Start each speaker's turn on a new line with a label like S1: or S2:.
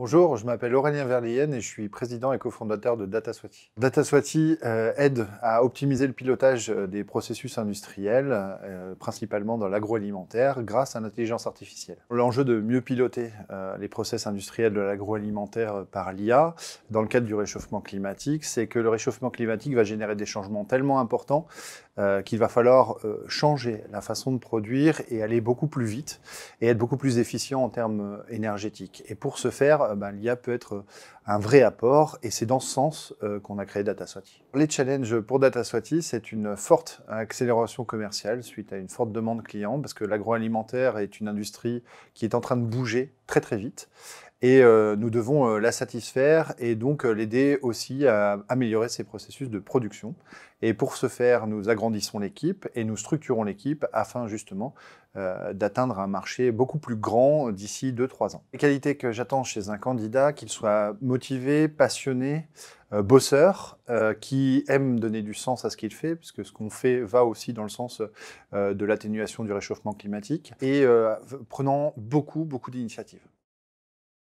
S1: Bonjour, je m'appelle Aurélien Verlienne et je suis président et cofondateur de DataSwati. DataSwati euh, aide à optimiser le pilotage euh, des processus industriels, euh, principalement dans l'agroalimentaire, grâce à l'intelligence artificielle. L'enjeu de mieux piloter les process industriels de l'agroalimentaire par l'IA, dans le cadre du réchauffement climatique, c'est que le réchauffement climatique va générer des changements tellement importants qu'il va falloir changer la façon de produire et aller beaucoup plus vite et être beaucoup plus efficient en termes énergétiques. Et pour ce faire, euh, ben, l'IA, peut être euh, un vrai apport et c'est dans ce sens euh, qu'on a créé DataSwati. Les challenges pour DataSwati, c'est une forte accélération commerciale suite à une forte demande client parce que l'agroalimentaire est une industrie qui est en train de bouger très très vite et euh, nous devons euh, la satisfaire et donc euh, l'aider aussi à améliorer ses processus de production. Et pour ce faire, nous agrandissons l'équipe et nous structurons l'équipe afin justement d'atteindre un marché beaucoup plus grand d'ici 2-3 ans. Les qualités que j'attends chez un candidat, qu'il soit motivé, passionné, euh, bosseur euh, qui aime donner du sens à ce qu'il fait, puisque ce qu'on fait va aussi dans le sens euh, de l'atténuation du réchauffement climatique, et prenant beaucoup, beaucoup d'initiatives.